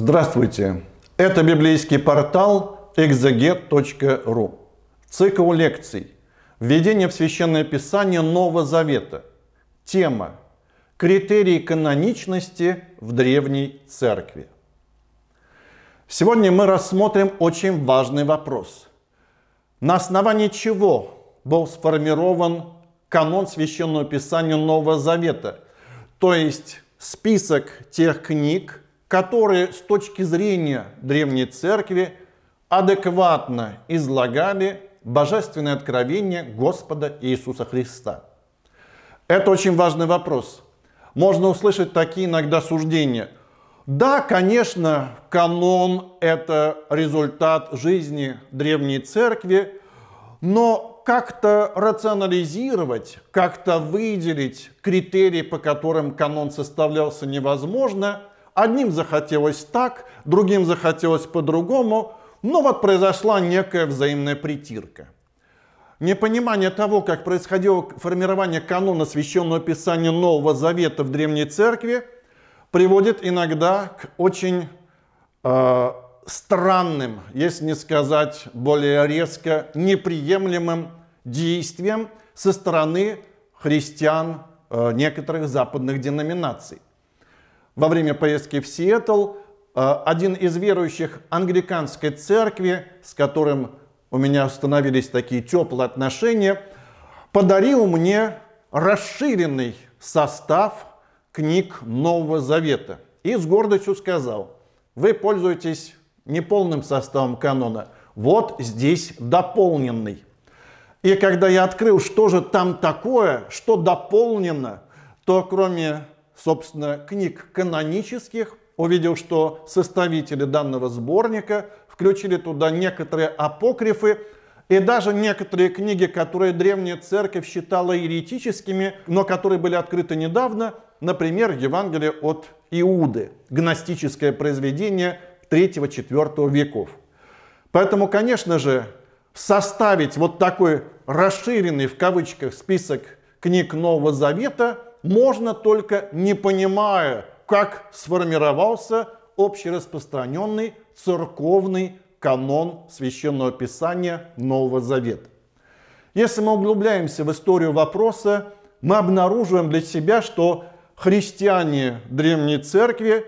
Здравствуйте! Это библейский портал exeget.ru. Цикл лекций «Введение в Священное Писание Нового Завета». Тема «Критерии каноничности в Древней Церкви». Сегодня мы рассмотрим очень важный вопрос. На основании чего был сформирован канон Священного Писания Нового Завета, то есть список тех книг, которые с точки зрения Древней Церкви адекватно излагали божественное откровение Господа Иисуса Христа. Это очень важный вопрос. Можно услышать такие иногда суждения. Да, конечно, канон – это результат жизни Древней Церкви, но как-то рационализировать, как-то выделить критерии, по которым канон составлялся, невозможно – Одним захотелось так, другим захотелось по-другому, но вот произошла некая взаимная притирка. Непонимание того, как происходило формирование канона священного писания Нового Завета в Древней Церкви, приводит иногда к очень э, странным, если не сказать более резко, неприемлемым действиям со стороны христиан э, некоторых западных деноминаций во время поездки в Сиэтл э, один из верующих англиканской церкви, с которым у меня установились такие теплые отношения, подарил мне расширенный состав книг Нового Завета. И с гордостью сказал, вы пользуетесь неполным составом канона, вот здесь дополненный. И когда я открыл, что же там такое, что дополнено, то кроме собственно, книг канонических, увидел, что составители данного сборника включили туда некоторые апокрифы и даже некоторые книги, которые древняя церковь считала еретическими, но которые были открыты недавно, например, Евангелие от Иуды, гностическое произведение 3-4 веков. Поэтому, конечно же, составить вот такой расширенный в кавычках список книг Нового Завета – можно только не понимая, как сформировался общераспространенный церковный канон Священного Писания Нового Завета. Если мы углубляемся в историю вопроса, мы обнаруживаем для себя, что христиане Древней Церкви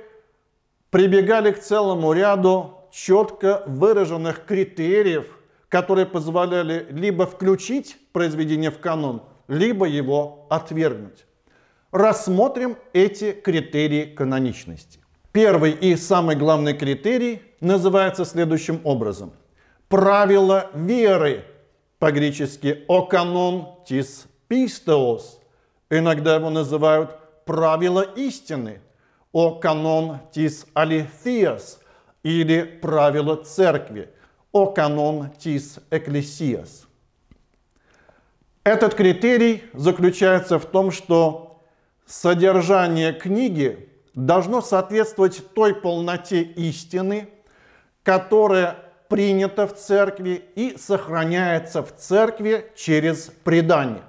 прибегали к целому ряду четко выраженных критериев, которые позволяли либо включить произведение в канон, либо его отвергнуть. Рассмотрим эти критерии каноничности. Первый и самый главный критерий называется следующим образом. Правило веры, по-гречески «оканон тис пистеос». Иногда его называют «правило истины», «оканон тис алифиас» или «правило церкви», «оканон тис экклесиас». Этот критерий заключается в том, что содержание книги должно соответствовать той полноте истины, которая принята в церкви и сохраняется в церкви через предание.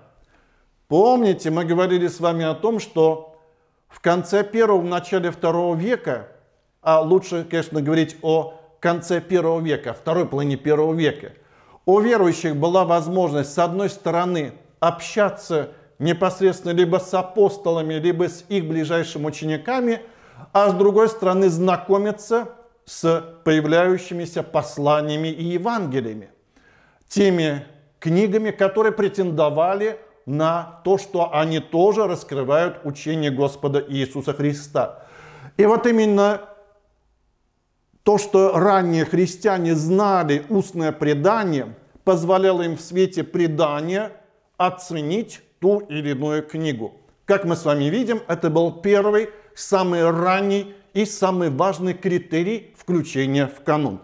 Помните, мы говорили с вами о том, что в конце первого, в начале второго века, а лучше, конечно, говорить о конце первого века, второй половине первого века, у верующих была возможность, с одной стороны, общаться непосредственно либо с апостолами, либо с их ближайшими учениками, а с другой стороны знакомиться с появляющимися посланиями и Евангелиями, теми книгами, которые претендовали на то, что они тоже раскрывают учение Господа Иисуса Христа. И вот именно то, что ранние христиане знали устное предание, позволяло им в свете предания оценить ту или иную книгу. Как мы с вами видим, это был первый, самый ранний и самый важный критерий включения в канон.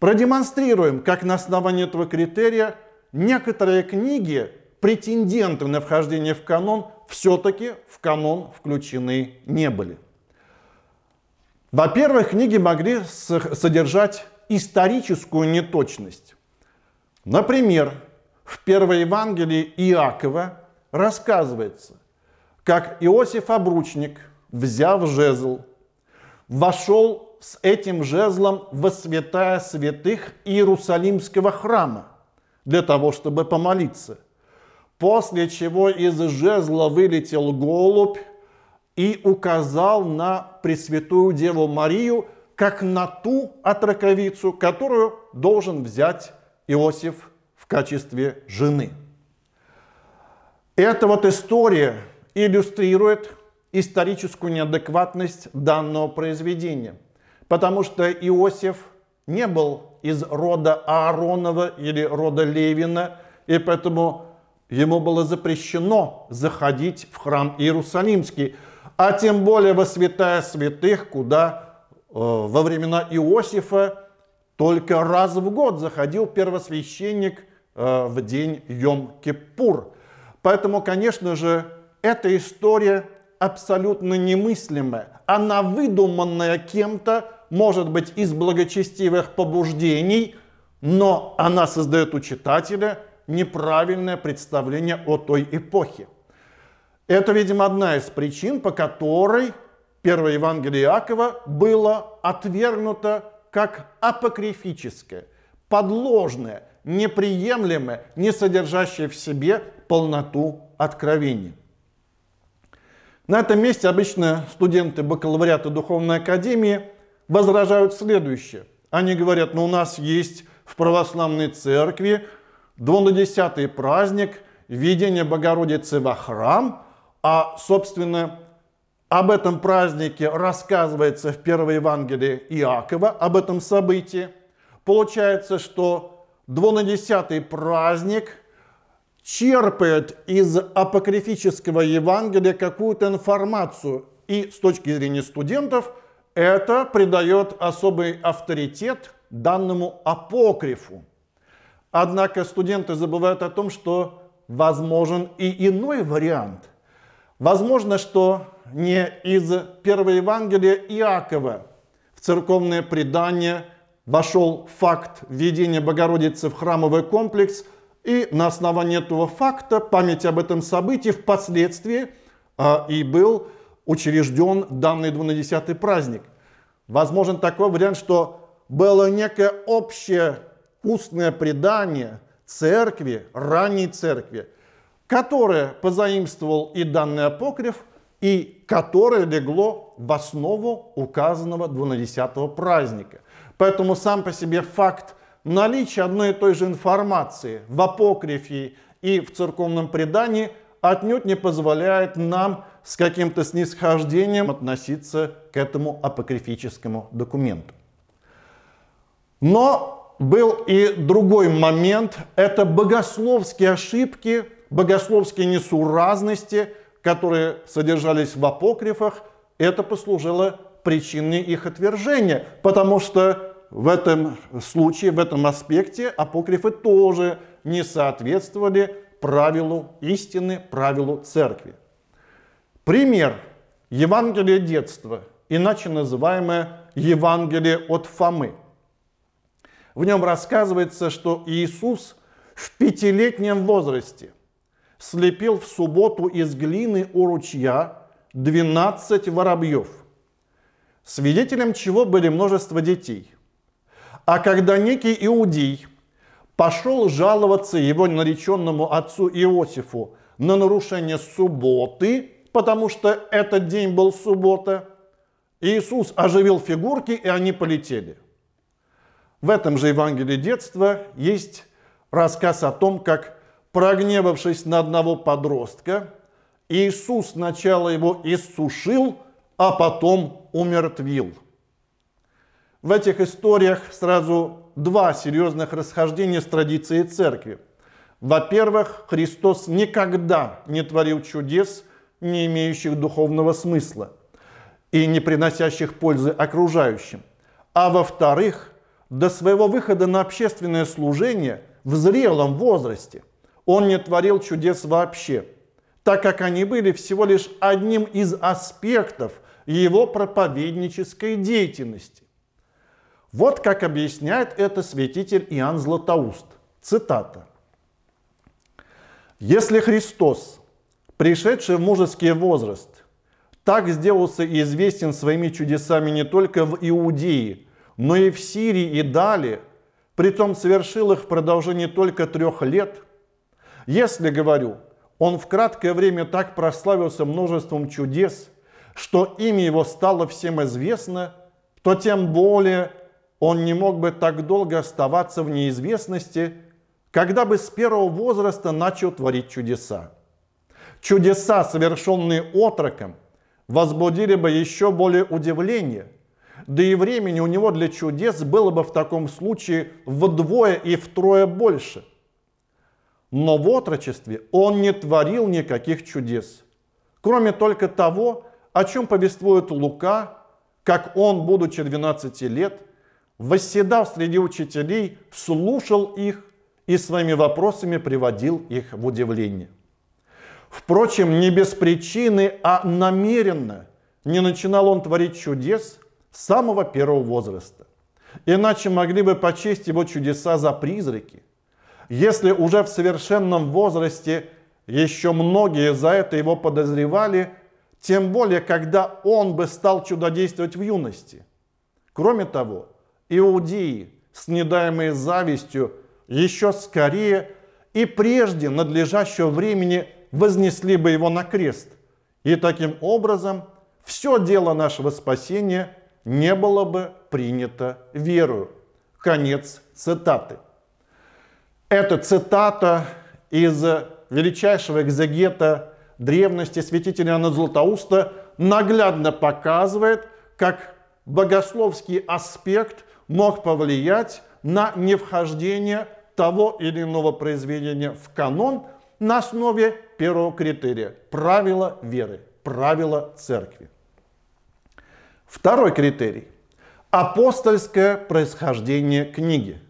Продемонстрируем, как на основании этого критерия некоторые книги, претенденты на вхождение в канон, все-таки в канон включены не были. Во-первых, книги могли содержать историческую неточность. Например, в первой Евангелии Иакова рассказывается, как Иосиф Обручник, взяв жезл, вошел с этим жезлом во святая святых Иерусалимского храма для того, чтобы помолиться. После чего из жезла вылетел голубь и указал на Пресвятую Деву Марию, как на ту отраковицу, которую должен взять Иосиф в качестве жены. Эта вот история иллюстрирует историческую неадекватность данного произведения, потому что Иосиф не был из рода Ааронова или рода Левина, и поэтому ему было запрещено заходить в храм Иерусалимский, а тем более во святая святых, куда э, во времена Иосифа только раз в год заходил первосвященник Э, в день Йом-Кипур. Поэтому, конечно же, эта история абсолютно немыслимая. Она выдуманная кем-то, может быть, из благочестивых побуждений, но она создает у читателя неправильное представление о той эпохе. Это, видимо, одна из причин, по которой Первое Евангелие Иакова было отвергнуто как апокрифическое, подложное – неприемлемое, не содержащее в себе полноту откровения. На этом месте обычно студенты бакалавриата Духовной Академии возражают следующее. Они говорят, ну у нас есть в православной церкви двунадесятый праздник, введение Богородицы во храм, а, собственно, об этом празднике рассказывается в Первой Евангелии Иакова, об этом событии. Получается, что двунадесятый праздник черпает из апокрифического Евангелия какую-то информацию. И с точки зрения студентов это придает особый авторитет данному апокрифу. Однако студенты забывают о том, что возможен и иной вариант. Возможно, что не из Первого Евангелия Иакова в церковное предание – вошел факт введения Богородицы в храмовый комплекс, и на основании этого факта память об этом событии впоследствии э, и был учрежден данный 12 праздник. Возможен такой вариант, что было некое общее устное предание церкви, ранней церкви, которое позаимствовал и данный апокриф, и которое легло в основу указанного 12 праздника – Поэтому сам по себе факт наличия одной и той же информации в апокрифе и в церковном предании отнюдь не позволяет нам с каким-то снисхождением относиться к этому апокрифическому документу. Но был и другой момент, это богословские ошибки, богословские несуразности, которые содержались в апокрифах, это послужило причиной их отвержения, потому что в этом случае, в этом аспекте апокрифы тоже не соответствовали правилу истины, правилу церкви. Пример. Евангелие детства, иначе называемое Евангелие от Фомы. В нем рассказывается, что Иисус в пятилетнем возрасте слепил в субботу из глины у ручья 12 воробьев, свидетелем чего были множество детей – а когда некий иудей пошел жаловаться его нареченному отцу Иосифу на нарушение субботы, потому что этот день был суббота, Иисус оживил фигурки, и они полетели. В этом же Евангелии детства есть рассказ о том, как, прогневавшись на одного подростка, Иисус сначала его иссушил, а потом умертвил – в этих историях сразу два серьезных расхождения с традицией церкви. Во-первых, Христос никогда не творил чудес, не имеющих духовного смысла и не приносящих пользы окружающим. А во-вторых, до своего выхода на общественное служение в зрелом возрасте он не творил чудес вообще, так как они были всего лишь одним из аспектов его проповеднической деятельности. Вот как объясняет это святитель Иоанн Златоуст. Цитата. «Если Христос, пришедший в мужеский возраст, так сделался и известен своими чудесами не только в Иудее, но и в Сирии и далее, притом совершил их в продолжении только трех лет, если, говорю, он в краткое время так прославился множеством чудес, что имя его стало всем известно, то тем более он не мог бы так долго оставаться в неизвестности, когда бы с первого возраста начал творить чудеса. Чудеса, совершенные отроком, возбудили бы еще более удивление, да и времени у него для чудес было бы в таком случае вдвое и втрое больше. Но в отрочестве он не творил никаких чудес, кроме только того, о чем повествует Лука, как он, будучи 12 лет, восседав среди учителей, слушал их и своими вопросами приводил их в удивление. Впрочем, не без причины, а намеренно не начинал он творить чудес с самого первого возраста. Иначе могли бы почесть его чудеса за призраки. Если уже в совершенном возрасте еще многие за это его подозревали, тем более, когда он бы стал чудодействовать в юности. Кроме того, иудеи, снедаемые завистью, еще скорее и прежде надлежащего времени вознесли бы его на крест. И таким образом все дело нашего спасения не было бы принято верою. Конец цитаты. Это цитата из величайшего экзегета древности святителя Иоанна Златоуста наглядно показывает, как богословский аспект – мог повлиять на невхождение того или иного произведения в канон на основе первого критерия – правила веры, правила церкви. Второй критерий – апостольское происхождение книги.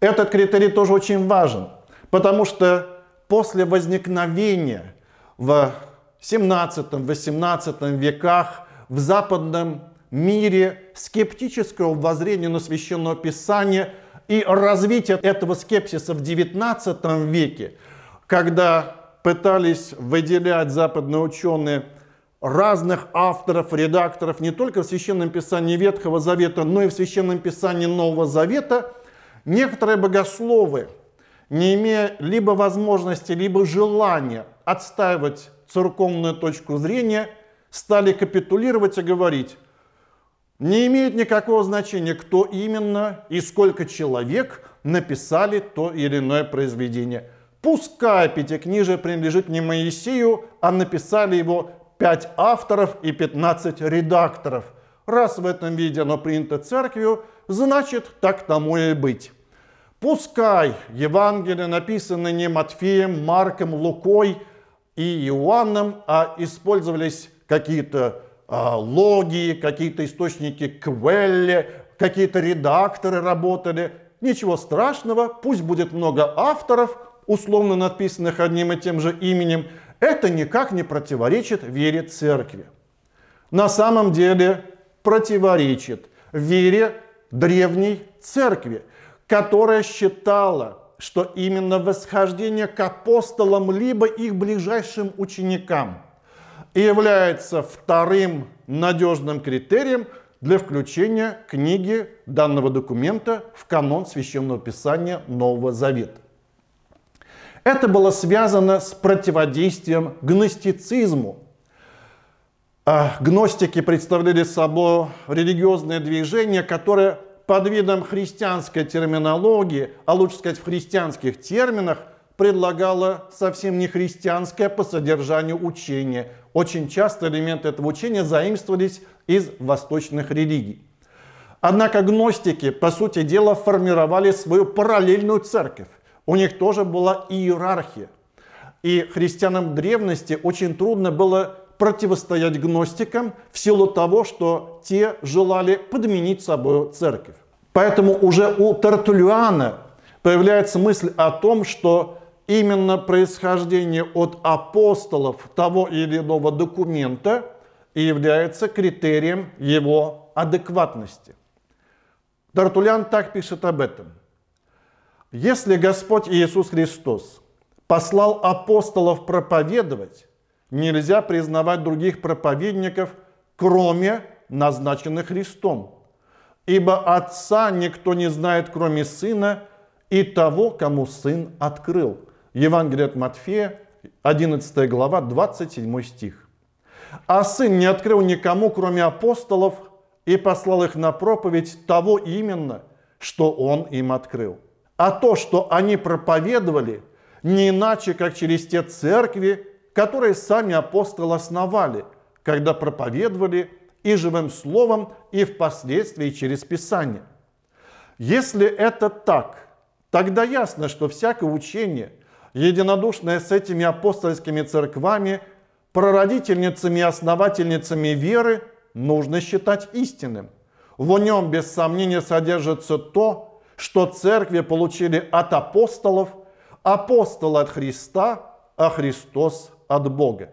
Этот критерий тоже очень важен, потому что после возникновения в 17-18 веках в западном мире, скептического воззрения на священное писание и развитие этого скепсиса в XIX веке, когда пытались выделять западные ученые разных авторов, редакторов не только в Священном Писании Ветхого Завета, но и в Священном Писании Нового Завета, некоторые богословы, не имея либо возможности, либо желания отстаивать церковную точку зрения, стали капитулировать и говорить, не имеет никакого значения, кто именно и сколько человек написали то или иное произведение. Пускай пятикнижие принадлежит не Моисею, а написали его пять авторов и 15 редакторов. Раз в этом виде оно принято церковью, значит так тому и быть. Пускай Евангелие написаны не Матфеем, Марком, Лукой и Иоанном, а использовались какие-то а, логи, какие-то источники Квелли, какие-то редакторы работали. Ничего страшного, пусть будет много авторов, условно написанных одним и тем же именем, это никак не противоречит вере церкви. На самом деле противоречит вере древней церкви, которая считала, что именно восхождение к апостолам либо их ближайшим ученикам – и является вторым надежным критерием для включения книги данного документа в канон Священного Писания Нового Завета. Это было связано с противодействием гностицизму. А, гностики представляли собой религиозное движение, которое под видом христианской терминологии, а лучше сказать в христианских терминах – предлагала совсем не христианское по содержанию учение. Очень часто элементы этого учения заимствовались из восточных религий. Однако гностики, по сути дела, формировали свою параллельную церковь. У них тоже была иерархия. И христианам древности очень трудно было противостоять гностикам в силу того, что те желали подменить собой церковь. Поэтому уже у Тартулиана появляется мысль о том, что именно происхождение от апостолов того или иного документа и является критерием его адекватности. Тартулян так пишет об этом. Если Господь Иисус Христос послал апостолов проповедовать, нельзя признавать других проповедников, кроме назначенных Христом. Ибо Отца никто не знает, кроме Сына и того, кому Сын открыл – Евангелие от Матфея, 11 глава, 27 стих. «А сын не открыл никому, кроме апостолов, и послал их на проповедь того именно, что он им открыл. А то, что они проповедовали, не иначе, как через те церкви, которые сами апостолы основали, когда проповедовали и живым словом, и впоследствии через Писание. Если это так, тогда ясно, что всякое учение – Единодушное с этими апостольскими церквами, прародительницами и основательницами веры, нужно считать истинным. В нем, без сомнения, содержится то, что церкви получили от апостолов, апостол от Христа, а Христос от Бога.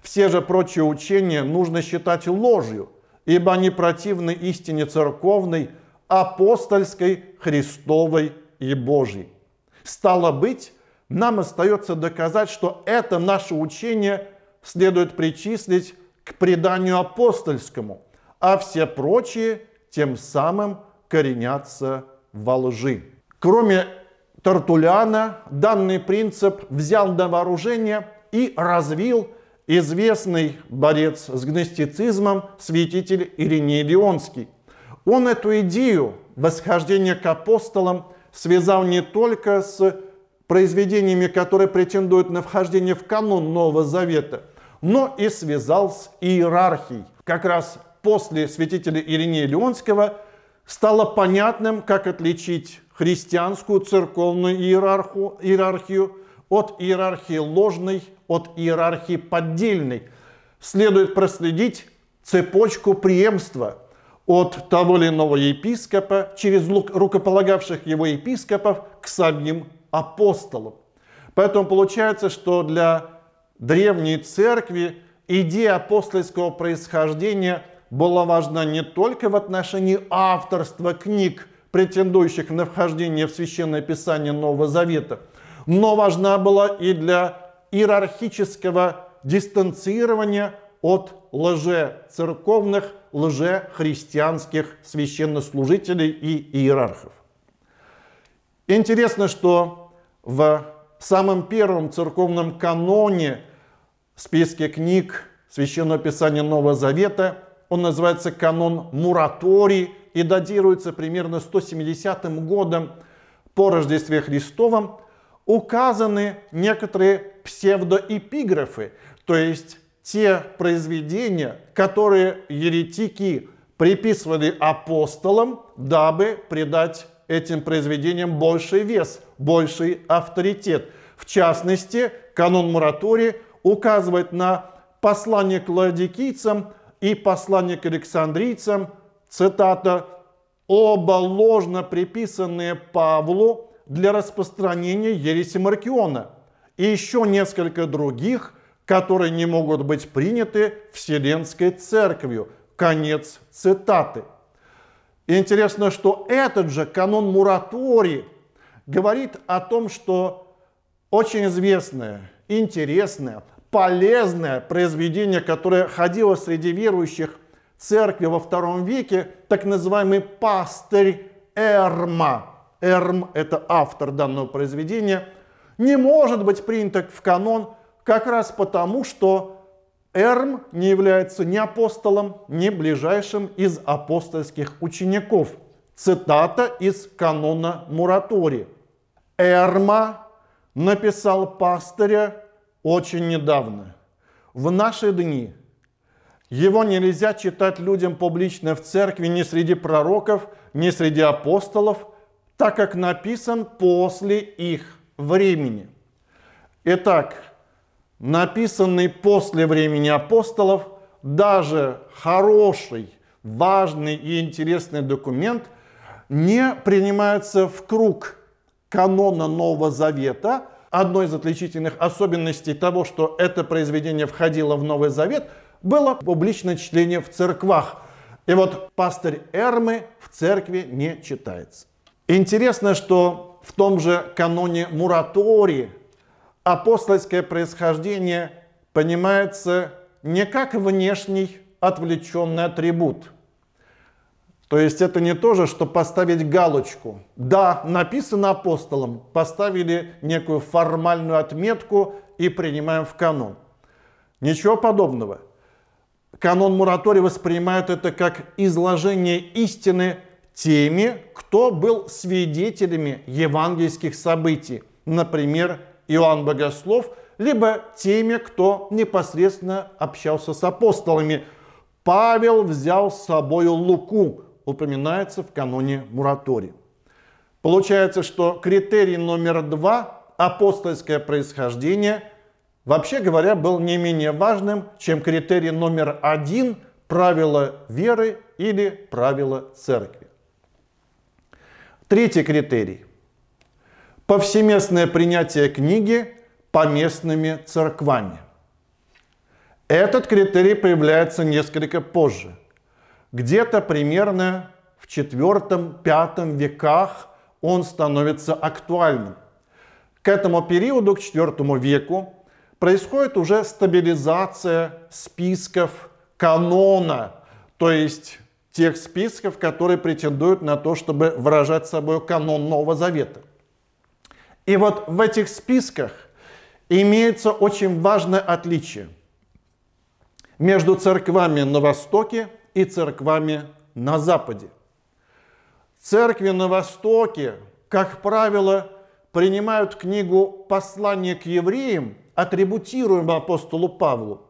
Все же прочие учения нужно считать ложью, ибо они противны истине церковной, апостольской, Христовой и Божьей. Стало быть, нам остается доказать, что это наше учение следует причислить к преданию апостольскому, а все прочие тем самым коренятся во лжи. Кроме Тартуляна, данный принцип взял на вооружение и развил известный борец с гностицизмом святитель Ириней Леонский. Он эту идею восхождения к апостолам связал не только с произведениями, которые претендуют на вхождение в канон Нового Завета, но и связал с иерархией. Как раз после святителя Иринея Леонского стало понятным, как отличить христианскую церковную иерарху, иерархию от иерархии ложной, от иерархии поддельной. Следует проследить цепочку преемства от того или иного епископа через рукополагавших его епископов к самим апостолом. Поэтому получается, что для древней церкви идея апостольского происхождения была важна не только в отношении авторства книг, претендующих на вхождение в Священное Писание Нового Завета, но важна была и для иерархического дистанцирования от церковных лжецерковных, христианских священнослужителей и иерархов. Интересно, что в самом первом церковном каноне списке книг Священного Писания Нового Завета. Он называется канон Мураторий и датируется примерно 170 годом по Рождестве Христовом. Указаны некоторые псевдоэпиграфы, то есть те произведения, которые еретики приписывали апостолам, дабы придать этим произведениям больший вес, больший авторитет. В частности, канон Муратори указывает на послание к ладикийцам и послание к александрийцам, цитата, «оба ложно приписанные Павлу для распространения ереси Маркиона и еще несколько других, которые не могут быть приняты Вселенской Церковью». Конец цитаты. И интересно, что этот же канон Муратори говорит о том, что очень известное, интересное, полезное произведение, которое ходило среди верующих церкви во втором веке, так называемый пастырь Эрма. Эрм – это автор данного произведения – не может быть принято в канон как раз потому, что Эрм не является ни апостолом, ни ближайшим из апостольских учеников. Цитата из канона Муратори. Эрма написал пастыря очень недавно. В наши дни его нельзя читать людям публично в церкви ни среди пророков, ни среди апостолов, так как написан после их времени. Итак, написанный после времени апостолов, даже хороший, важный и интересный документ не принимается в круг канона Нового Завета. Одной из отличительных особенностей того, что это произведение входило в Новый Завет, было публичное чтение в церквах. И вот пастырь Эрмы в церкви не читается. Интересно, что в том же каноне Муратории апостольское происхождение понимается не как внешний отвлеченный атрибут. То есть это не то же, что поставить галочку. Да, написано апостолом, поставили некую формальную отметку и принимаем в канон. Ничего подобного. Канон Муратори воспринимает это как изложение истины теми, кто был свидетелями евангельских событий, например, Иоанн Богослов, либо теми, кто непосредственно общался с апостолами. Павел взял с собой Луку, упоминается в каноне Муратори. Получается, что критерий номер два – апостольское происхождение – вообще говоря, был не менее важным, чем критерий номер один – правило веры или правило церкви. Третий критерий – повсеместное принятие книги поместными церквами. Этот критерий появляется несколько позже, где-то примерно в IV-V веках он становится актуальным. К этому периоду, к IV веку, происходит уже стабилизация списков канона, то есть тех списков, которые претендуют на то, чтобы выражать собой канон Нового Завета. И вот в этих списках имеется очень важное отличие между церквами на Востоке и церквами на Западе. Церкви на Востоке, как правило, принимают книгу «Послание к евреям», атрибутируемую апостолу Павлу,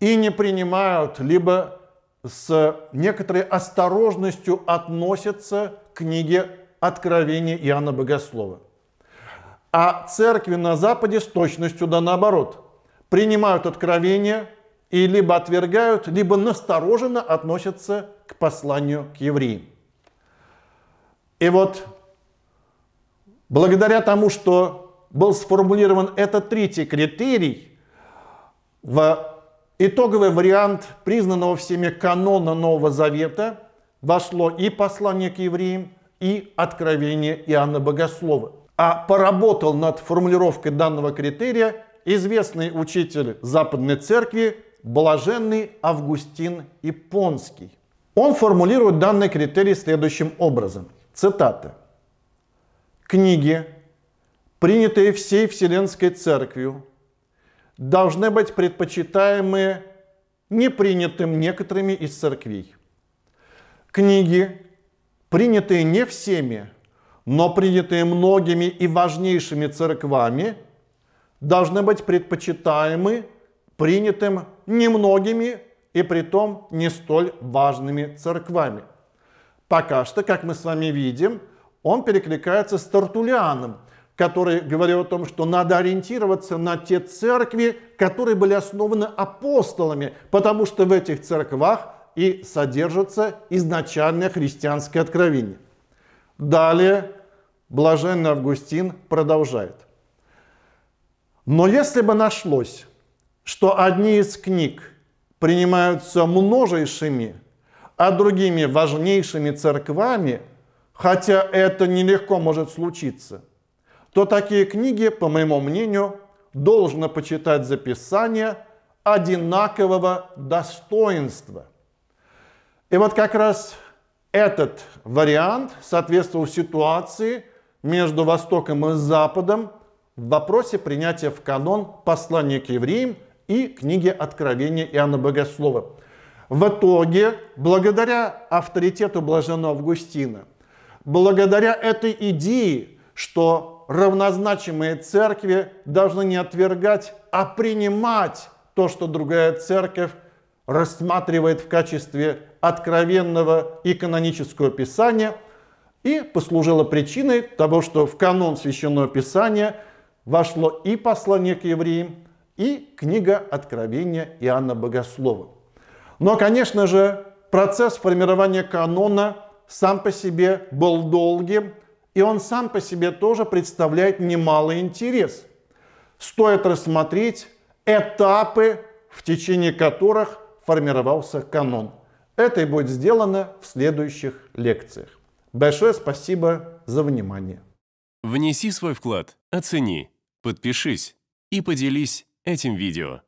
и не принимают, либо с некоторой осторожностью относятся к книге «Откровение Иоанна Богослова» а церкви на Западе с точностью да наоборот. Принимают откровение и либо отвергают, либо настороженно относятся к посланию к евреям. И вот благодаря тому, что был сформулирован этот третий критерий, в итоговый вариант признанного всеми канона Нового Завета вошло и послание к евреям, и откровение Иоанна Богослова а поработал над формулировкой данного критерия известный учитель Западной Церкви блаженный Августин Ипонский. Он формулирует данный критерий следующим образом. Цитата. Книги, принятые всей Вселенской Церковью, должны быть предпочитаемы принятым некоторыми из церквей. Книги, принятые не всеми, но принятые многими и важнейшими церквами, должны быть предпочитаемы принятым немногими и при том не столь важными церквами. Пока что, как мы с вами видим, он перекликается с Тартулианом, который говорил о том, что надо ориентироваться на те церкви, которые были основаны апостолами, потому что в этих церквах и содержится изначальное христианское откровение. Далее Блаженный Августин продолжает. Но если бы нашлось, что одни из книг принимаются множайшими, а другими важнейшими церквами, хотя это нелегко может случиться, то такие книги, по моему мнению, должно почитать за Писание одинакового достоинства. И вот как раз этот вариант соответствовал ситуации – между Востоком и Западом в вопросе принятия в канон послания к евреям и книги Откровения Иоанна Богослова. В итоге, благодаря авторитету блаженного Августина, благодаря этой идее, что равнозначимые церкви должны не отвергать, а принимать то, что другая церковь рассматривает в качестве откровенного и канонического писания – и послужило причиной того, что в канон Священного Писания вошло и послание к евреям, и книга Откровения Иоанна Богослова. Но, конечно же, процесс формирования канона сам по себе был долгим, и он сам по себе тоже представляет немалый интерес. Стоит рассмотреть этапы, в течение которых формировался канон. Это и будет сделано в следующих лекциях. Большое спасибо за внимание. Внеси свой вклад, оцени, подпишись и поделись этим видео.